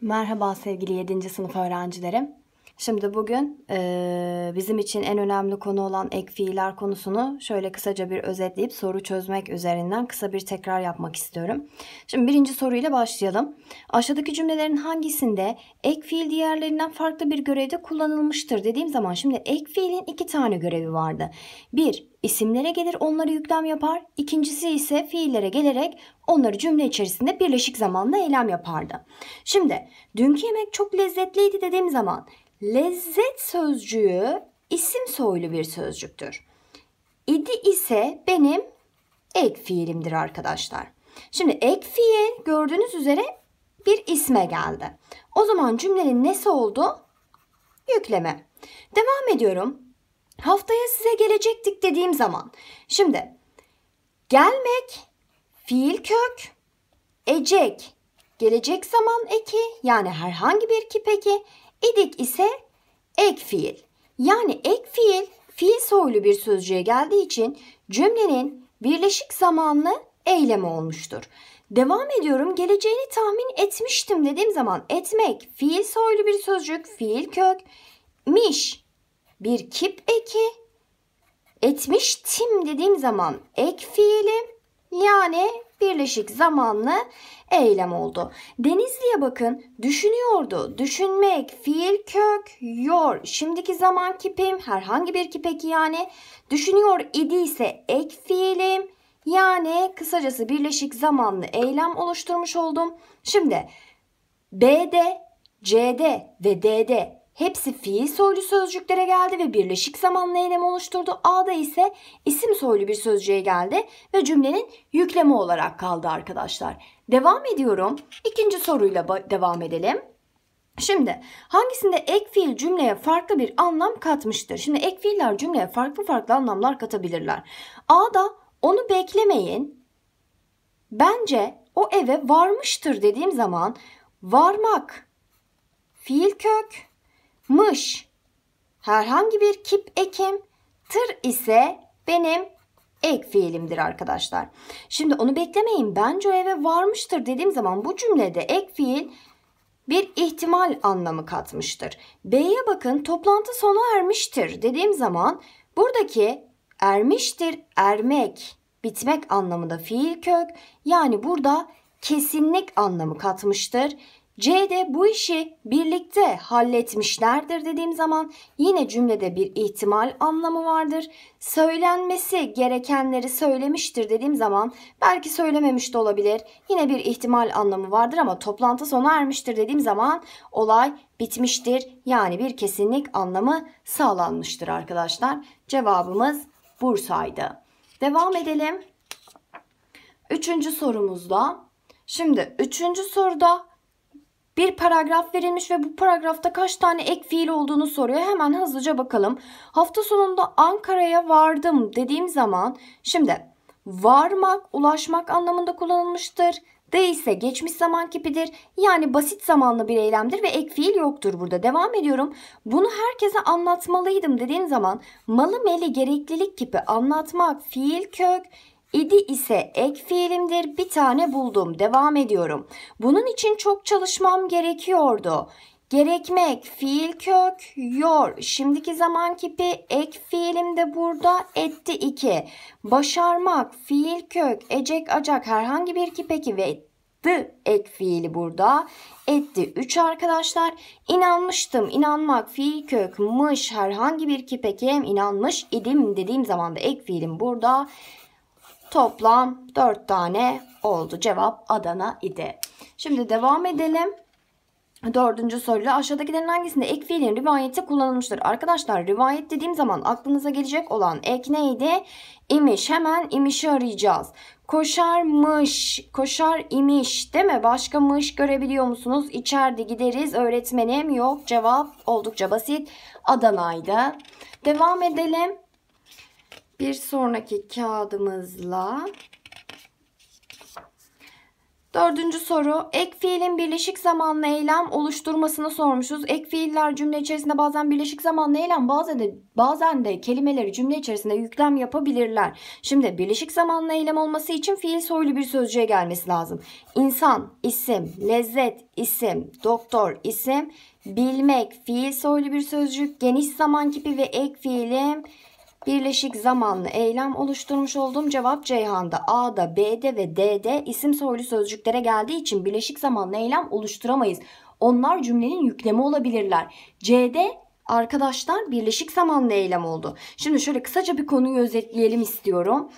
Merhaba sevgili 7. sınıf öğrencilerim. Şimdi bugün e, bizim için en önemli konu olan ek fiiller konusunu şöyle kısaca bir özetleyip soru çözmek üzerinden kısa bir tekrar yapmak istiyorum. Şimdi birinci soruyla başlayalım. Aşağıdaki cümlelerin hangisinde ek fiil diğerlerinden farklı bir görevde kullanılmıştır dediğim zaman şimdi ek fiilin iki tane görevi vardı. Bir isimlere gelir onları yüklem yapar. İkincisi ise fiillere gelerek onları cümle içerisinde birleşik zamanla eylem yapardı. Şimdi dünkü yemek çok lezzetliydi dediğim zaman Lezzet sözcüğü isim soylu bir sözcüktür. İdi ise benim ek fiilimdir arkadaşlar. Şimdi ek fiil gördüğünüz üzere bir isme geldi. O zaman cümlenin nesi oldu? Yükleme. Devam ediyorum. Haftaya size gelecektik dediğim zaman. Şimdi gelmek fiil kök, ecek gelecek zaman eki yani herhangi bir ki peki Edik ise ek fiil. Yani ek fiil fiil soylu bir sözcüğe geldiği için cümlenin birleşik zamanlı eylemi olmuştur. Devam ediyorum. Geleceğini tahmin etmiştim dediğim zaman etmek fiil soylu bir sözcük, fiil kök, miş bir kip eki, etmiştim dediğim zaman ek fiilim, yani birleşik zamanlı eylem oldu. Denizli'ye bakın düşünüyordu. Düşünmek, fiil kök, yor, şimdiki zaman kipim, herhangi bir kipeki yani. Düşünüyor idiyse ek fiilim. Yani kısacası birleşik zamanlı eylem oluşturmuş oldum. Şimdi B'de, C'de ve D'de Hepsi fiil soylu sözcüklere geldi ve birleşik zamanlı eylem oluşturdu. A'da ise isim soylu bir sözcüğe geldi ve cümlenin yükleme olarak kaldı arkadaşlar. Devam ediyorum. İkinci soruyla devam edelim. Şimdi hangisinde ek fiil cümleye farklı bir anlam katmıştır? Şimdi ek fiiller cümleye farklı farklı anlamlar katabilirler. A'da onu beklemeyin. Bence o eve varmıştır dediğim zaman varmak fiil kök mış. Herhangi bir kip ekim, tır ise benim ek fiilimdir arkadaşlar. Şimdi onu beklemeyin. Bence o eve varmıştır dediğim zaman bu cümlede ek fiil bir ihtimal anlamı katmıştır. B'ye bakın toplantı sona ermiştir dediğim zaman buradaki ermiştir, ermek, bitmek anlamında fiil kök yani burada kesinlik anlamı katmıştır. C'de bu işi birlikte halletmişlerdir dediğim zaman yine cümlede bir ihtimal anlamı vardır. Söylenmesi gerekenleri söylemiştir dediğim zaman belki söylememiş de olabilir. Yine bir ihtimal anlamı vardır ama toplantı sona ermiştir dediğim zaman olay bitmiştir. Yani bir kesinlik anlamı sağlanmıştır arkadaşlar. Cevabımız Bursa'ydı. Devam edelim. Üçüncü sorumuzda. Şimdi üçüncü soruda bir paragraf verilmiş ve bu paragrafta kaç tane ek fiil olduğunu soruyor. Hemen hızlıca bakalım. Hafta sonunda Ankara'ya vardım dediğim zaman şimdi varmak, ulaşmak anlamında kullanılmıştır. D ise geçmiş zaman kipidir. Yani basit zamanlı bir eylemdir ve ek fiil yoktur burada. Devam ediyorum. Bunu herkese anlatmalıydım dediğin zaman malı meli gereklilik kipi anlatmak, fiil kök, İdi ise ek fiilimdir. Bir tane buldum. Devam ediyorum. Bunun için çok çalışmam gerekiyordu. Gerekmek fiil kök yor. Şimdiki zaman kipi ek fiilim de burada etti 2. Başarmak fiil kök ecek acak herhangi bir ki peki ve d ek fiili burada etti 3 arkadaşlar. İnanmıştım inanmak fiil kök mış herhangi bir ki peki hem inanmış idim dediğim zaman da ek fiilim burada Toplam 4 tane oldu. Cevap Adana idi. Şimdi devam edelim. Dördüncü soruyla aşağıdakilerin hangisinde ek fiilin rivayeti kullanılmıştır? Arkadaşlar rivayet dediğim zaman aklınıza gelecek olan ek neydi? İmiş. Hemen imişi arayacağız. Koşarmış, koşar imiş değil mi? Başka mış görebiliyor musunuz? İçeride gideriz öğretmenim yok. Cevap oldukça basit. Adana'ydı. Devam edelim bir sonraki kağıdımızla Dördüncü soru ek fiilin birleşik zamanlı eylem oluşturmasını sormuşuz. Ek fiiller cümle içerisinde bazen birleşik zamanlı eylem bazen de, bazen de kelimeleri cümle içerisinde yüklem yapabilirler. Şimdi birleşik zamanlı eylem olması için fiil soylu bir sözcüğe gelmesi lazım. İnsan, isim, lezzet, isim, doktor, isim, bilmek, fiil soylu bir sözcük, geniş zaman kipi ve ek fiilim birleşik zamanlı eylem oluşturmuş olduğum cevap Ceyhan'da. A'da, B'de ve D'de isim soylu sözcüklere geldiği için birleşik zamanlı eylem oluşturamayız. Onlar cümlenin yüklemi olabilirler. C'de arkadaşlar birleşik zamanlı eylem oldu. Şimdi şöyle kısaca bir konuyu özetleyelim istiyorum.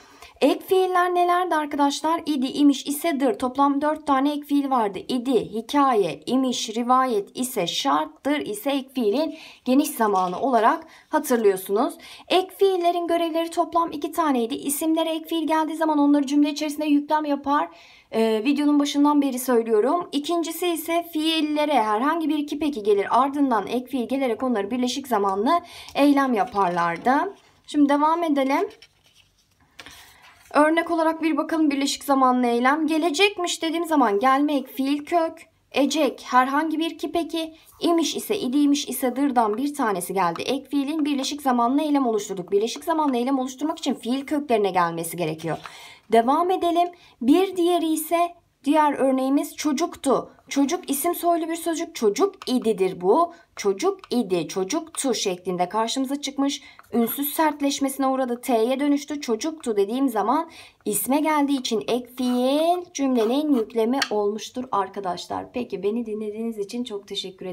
Ek fiiller nelerdi arkadaşlar? İdi, imiş, isedir. Toplam 4 tane ek fiil vardı. İdi, hikaye, imiş, rivayet ise şarttır ise ek fiilin geniş zamanı olarak hatırlıyorsunuz. Ek fiillerin görevleri toplam 2 taneydi. İsimlere ek fiil geldiği zaman onları cümle içerisinde yüklem yapar. Ee, videonun başından beri söylüyorum. İkincisi ise fiillere herhangi bir iki peki gelir. Ardından ek fiil gelerek onları birleşik zamanlı eylem yaparlardı. Şimdi devam edelim. Örnek olarak bir bakalım birleşik zamanlı eylem. Gelecekmiş dediğim zaman gelmek fiil kök. Ecek herhangi bir ki peki imiş ise idiymiş ise dırdan bir tanesi geldi. Ek fiilin birleşik zamanlı eylem oluşturduk. Birleşik zamanlı eylem oluşturmak için fiil köklerine gelmesi gerekiyor. Devam edelim. Bir diğeri ise Diğer örneğimiz çocuktu. Çocuk isim soylu bir sözcük. Çocuk ididir bu. Çocuk idi, çocuktu şeklinde karşımıza çıkmış. Ünsüz sertleşmesine uğradı. T'ye dönüştü. Çocuktu dediğim zaman isme geldiği için ek fiil cümlenin yüklemi olmuştur arkadaşlar. Peki beni dinlediğiniz için çok teşekkür ederim.